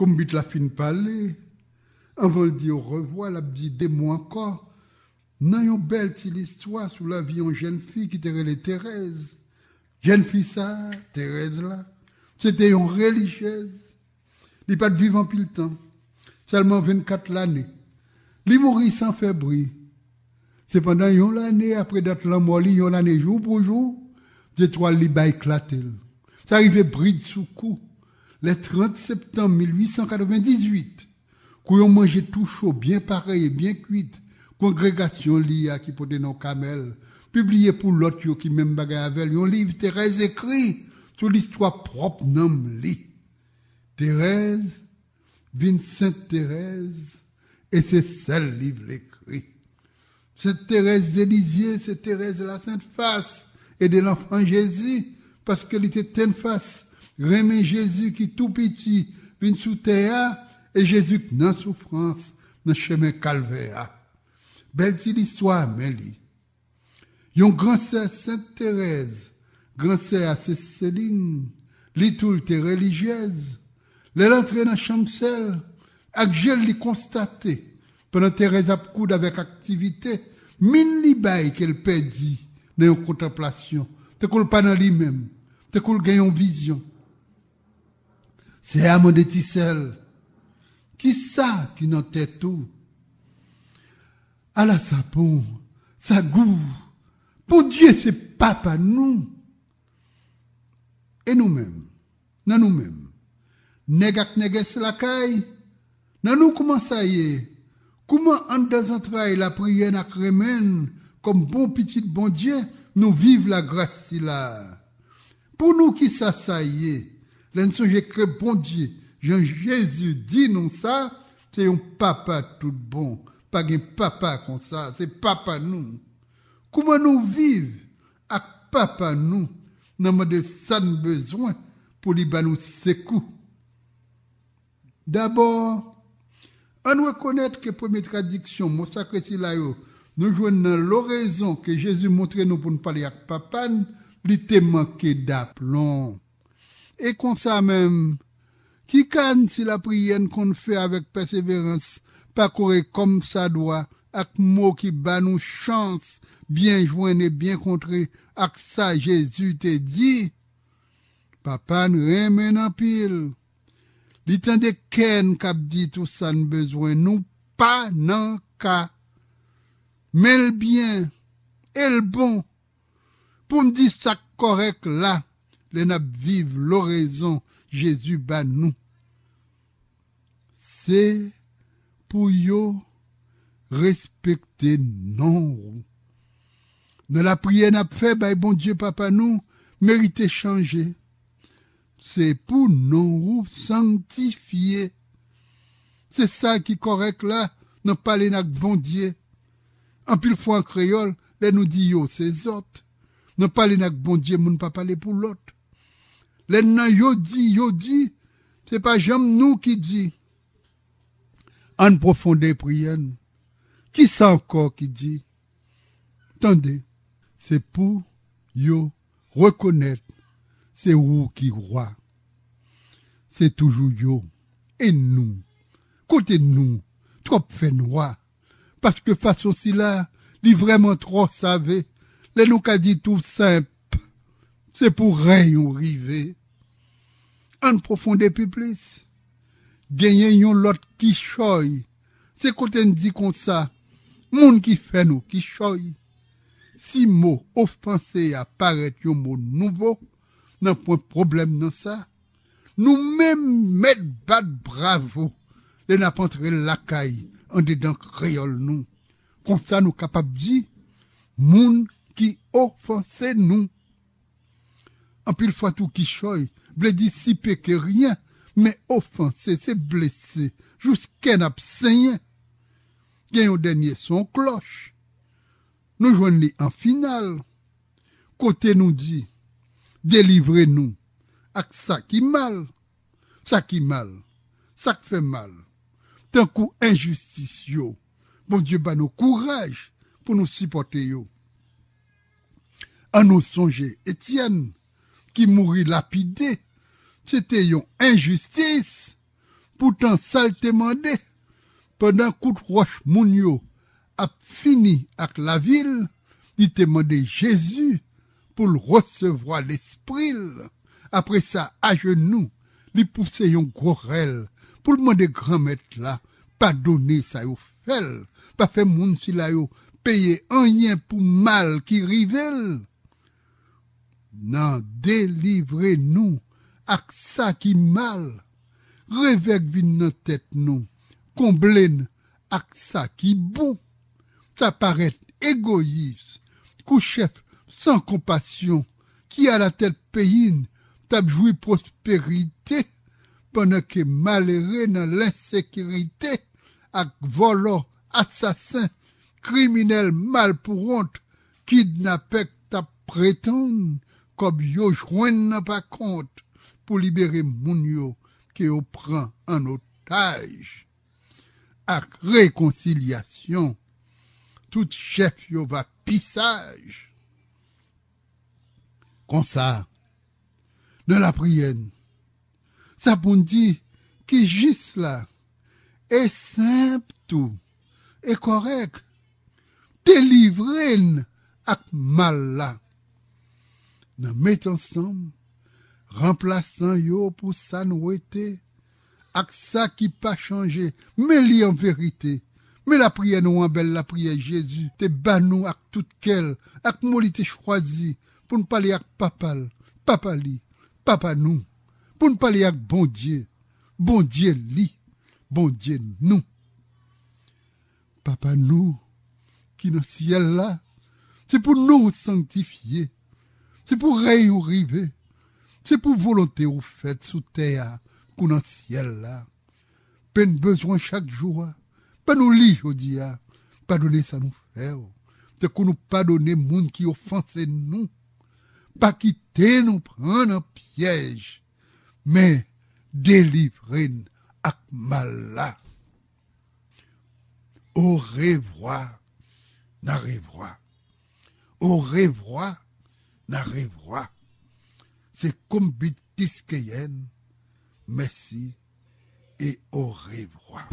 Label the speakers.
Speaker 1: comme but la fin parler, avant de dire au revoir, la dit des mois encore. N'ayons une belle histoire sous la vie en jeune fille qui était les Thérèse. Jeune fille ça, Thérèse là, c'était une religieuse. n'est pas de vivant le temps, seulement 24 l'année. Li mourit sans février. C'est pendant une année après d'être la une yon année, jour pour jour, l'étoile li éclaté. Ça arrivait bride sous coup le 30 septembre 1898, qu'on mangeait tout chaud, bien pareil, bien cuite, congrégation LIA qui portait nos camel, publié pour l'autre qui même bagaille avec un livre Thérèse écrit sur l'histoire propre nom li. Thérèse, Sainte Thérèse, et c'est celle livre écrit. Sainte Thérèse d'Élysée, c'est Thérèse de la Sainte Face et de l'enfant Jésus, parce qu'elle était une face remen Jésus qui tout petit vient sous terre et Jésus nan souffrance, dans le calvaire. Belle ti li swa men li. Yon sœur Sainte Thérèse, grand à à Céline, toutes tout te religyez, le dans nan chamsel, ak jel li konstate, penan Thérèse ap koud avec activité, min li bay ke le pedi nan yon pas te koul pas dans li te koul c'est de seul. Qui ça qui notait tout? À la sapon, sa goût. Pour Dieu, c'est papa nous. Et nous-mêmes, dans nous-mêmes, négat la caille, dans nous comment ça y est? Comment en deux la prière n'a comme bon petit bon Dieu, nous vivons la grâce là. Pour nous qui ça ça y est, j'ai que bon Dieu, Jean Jésus dit non ça, c'est un papa tout bon. Pas un papa comme ça, c'est papa nous. Comment nous vivons avec papa nous, Nous avons de besoin pour nous secou. D'abord, on reconnaître que la première traduction, mon sacré là-haut, nous jouons dans l'oraison que Jésus montrait nous pour nous parler avec papa, il était manqué d'aplomb. E kon sa mèm, ki kan si la priyen kon fè avèk perseverans, pakore kom sa doa ak mò ki ba nou chans, byen jwen e byen kontre ak sa jèzu te di, pa pan remè nan pil. Li tan de ken kap di tout sa nbezwen nou pa nan ka. Men l'byen, el bon, pou mdi sa korek la, Lè nap vive l'orèzon, Jésus ban nou. Se pou yo respecte nan rou. Nè la priye nap fe, bay bon die papa nou, merite chanje. Se pou nan rou sanctifiye. Se sa ki korek la, nan palen ak bon die. Anpil fwa kreyol, lè nou di yo se zot. Nan palen ak bon die, moun pa pale pou lote. Les nains, yo dit, C'est pas jamais nous qui dit. En profondeur, prienne. Qui sait encore qui dit? Tendez, c'est pour yo reconnaître, c'est vous qui roi. C'est toujours yo et nous. Côté nous, trop fait noir. Parce que façon si là, lui vraiment trop savé. Les nous qu'a dit tout simple, c'est pour rien arriver. an profonde pi plis, genyen yon lot ki choy, se kote n di kon sa, moun ki fè nou ki choy, si mou ofanse aparet yon mou nouvo, nan pou mwen problem nan sa, nou men met bat bravo, le nan pantre lakay, an dedan kreyol nou, kon sa nou kapap di, moun ki ofanse nou, an pil fwa tou ki choy, Vle disipe ke ryan, Men ofanse se blese, Jous ken ap senyan, Gen yon denye son kloche, Nou jwenn li an final, Kote nou di, Delivre nou, Ak sa ki mal, Sa ki mal, Sa k fe mal, Tenkou injustis yo, Bon die ba nou kouraj, Poun nou sipote yo, An nou sonje etienne, Ki mouri lapidey, Se te yon injustis, Poutan sal temande, Pendan koutroch moun yo ap fini ak la vil, I temande Jezu pou l'resevwa l'espril, Apre sa ajenou, Li pou se yon gorel, Poul mwande granmet la, Pa doni sa yo fel, Pa fe moun si la yo peye anyen pou mal ki rivel, Nan delivre nou, ak sa ki mal, revek vin nan tet nou, kon blen ak sa ki bou, ta paret egoïs, kou chef san kompasyon, ki alatet peyin, tabjoui prosperite, pwana ke malere nan lensekirite, ak volo, asasin, kriminel malpouront, kidnapek tapretan, kob yo jwen nan pakont, pou libere moun yo ke yo pran an otaj. Ak rekoncilasyon, tout chèf yo va pisaj. Konsa, nan la priyen, sa poun di ki jis la, e simptou, e korek, te livren ak mala. Nan met ansanm, rempla san yo pou sa nou ete, ak sa ki pa chanje, me li an verite, me la priye nou an bel la priye jesu, te ban nou ak tout kel, ak moli te chroazi, pou n pali ak papal, papali, papanou, pou n pali ak bondye, bondye li, bondye nou. Papanou, ki nan syel la, se pou nou sanktifiye, se pou rey ou rivey, C'est pour volonté, ou fait, sous terre, qu'on dans ciel là. Peine besoin chaque jour. Hein. Pas nous lire, hein. pas Pardonnez ça, nous faire. Oh. C'est pour nous pardonner le monde qui offense nous. Pas quitter nous, prendre un piège. Mais délivrer Akmala. Au revoir, n'arrivera. Au revoir, n'arrivera c'est comme bit Merci et au revoir.